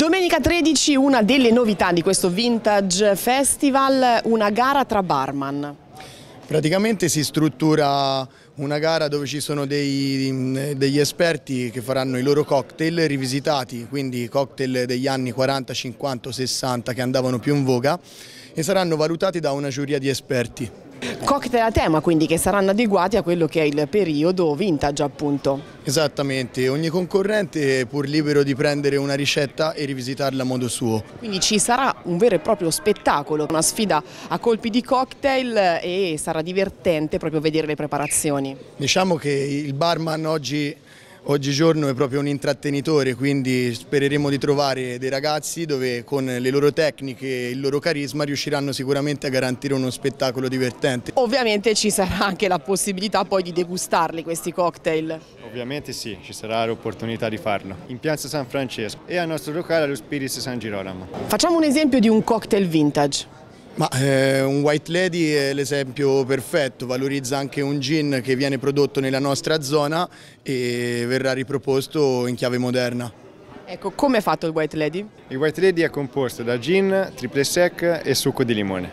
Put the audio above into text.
Domenica 13, una delle novità di questo Vintage Festival, una gara tra barman. Praticamente si struttura una gara dove ci sono dei, degli esperti che faranno i loro cocktail rivisitati, quindi cocktail degli anni 40, 50, 60 che andavano più in voga e saranno valutati da una giuria di esperti. Cocktail a tema quindi che saranno adeguati a quello che è il periodo vintage appunto. Esattamente, ogni concorrente è pur libero di prendere una ricetta e rivisitarla a modo suo. Quindi ci sarà un vero e proprio spettacolo, una sfida a colpi di cocktail e sarà divertente proprio vedere le preparazioni. Diciamo che il barman oggi oggigiorno è proprio un intrattenitore, quindi spereremo di trovare dei ragazzi dove con le loro tecniche e il loro carisma riusciranno sicuramente a garantire uno spettacolo divertente. Ovviamente ci sarà anche la possibilità poi di degustarli questi cocktail. Ovviamente sì, ci sarà l'opportunità di farlo. In Piazza San Francesco e al nostro locale allo Spirits San Girolamo. Facciamo un esempio di un cocktail vintage. Ma, eh, un White Lady è l'esempio perfetto, valorizza anche un gin che viene prodotto nella nostra zona e verrà riproposto in chiave moderna. Ecco, come è fatto il White Lady? Il White Lady è composto da gin, triple sec e succo di limone.